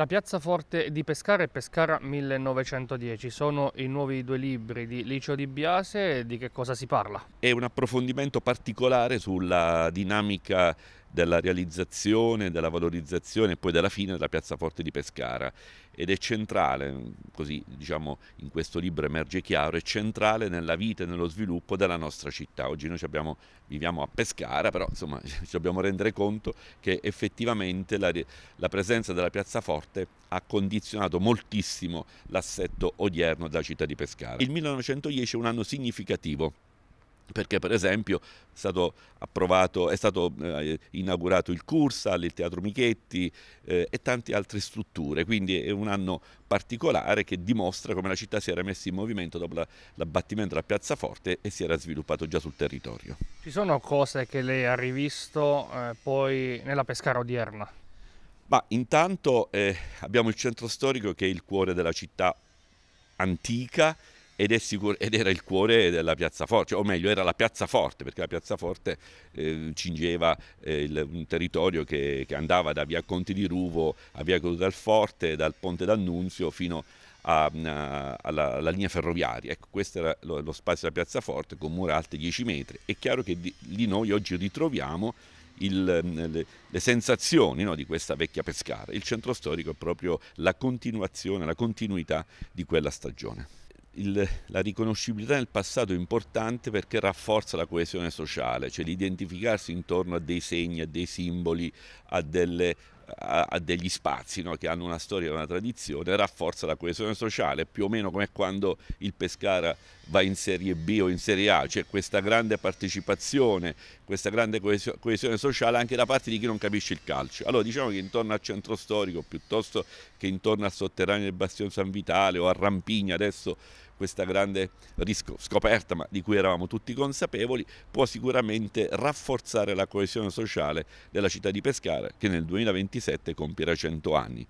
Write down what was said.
La forte di Pescara e Pescara 1910 sono i nuovi due libri di Licio Di Biase, di che cosa si parla? È un approfondimento particolare sulla dinamica della realizzazione, della valorizzazione e poi della fine della piazza forte di Pescara ed è centrale, così diciamo in questo libro emerge chiaro, è centrale nella vita e nello sviluppo della nostra città. Oggi noi abbiamo, viviamo a Pescara, però insomma ci dobbiamo rendere conto che effettivamente la, la presenza della piazza forte ha condizionato moltissimo l'assetto odierno della città di Pescara. Il 1910 è un anno significativo perché per esempio è stato, è stato eh, inaugurato il Cursal, il Teatro Michetti eh, e tante altre strutture, quindi è un anno particolare che dimostra come la città si era messa in movimento dopo la, l'abbattimento della piazza forte e si era sviluppato già sul territorio. Ci sono cose che lei ha rivisto eh, poi nella Pescara odierna? Ma intanto eh, abbiamo il centro storico che è il cuore della città antica, ed, sicur- ed, era il cuore della piazzaforte, cioè, o meglio era la piazza forte, perché la piazzaforte eh, cingeva eh, il, un territorio che, che, andava da via Conti di Ruvo a via Cruz del Forte, dal ponte d'Annunzio fino a, a, alla, alla, linea ferroviaria. Ecco, questo era lo, lo, spazio della piazza forte con mura alte 10 metri. È chiaro che di, lì noi oggi ritroviamo il, mm, le, le, sensazioni no, di questa vecchia pescara. Il centro storico è proprio la continuazione, la continuità di quella stagione il, la riconoscibilità nel passato è importante perché rafforza la coesione sociale, cioè l'identificarsi intorno a dei segni, a dei simboli, a delle a, a degli spazi no? che hanno una storia e una tradizione, rafforza la coesione sociale, più o meno come quando il Pescara va in Serie B o in Serie A, c'è questa grande partecipazione, questa grande coesione sociale anche da parte di chi non capisce il calcio. Allora diciamo che intorno al centro storico, piuttosto che intorno al sotterraneo del Bastione San Vitale o a Rampigna adesso questa grande scoperta, ma di cui eravamo tutti consapevoli, può sicuramente rafforzare la coesione sociale della città di Pescara che nel 2027 compirà 100 anni.